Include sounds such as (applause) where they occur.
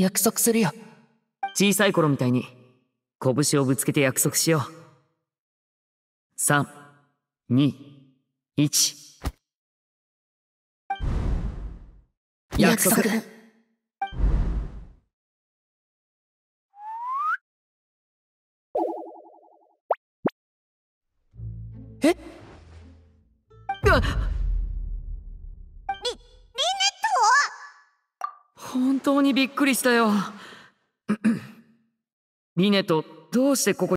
約束するよ小さい頃みたいに拳をぶつけて約束しよう321約束約束えっ本当にびっくりしたよ (clears throat) ミネとどうしてここ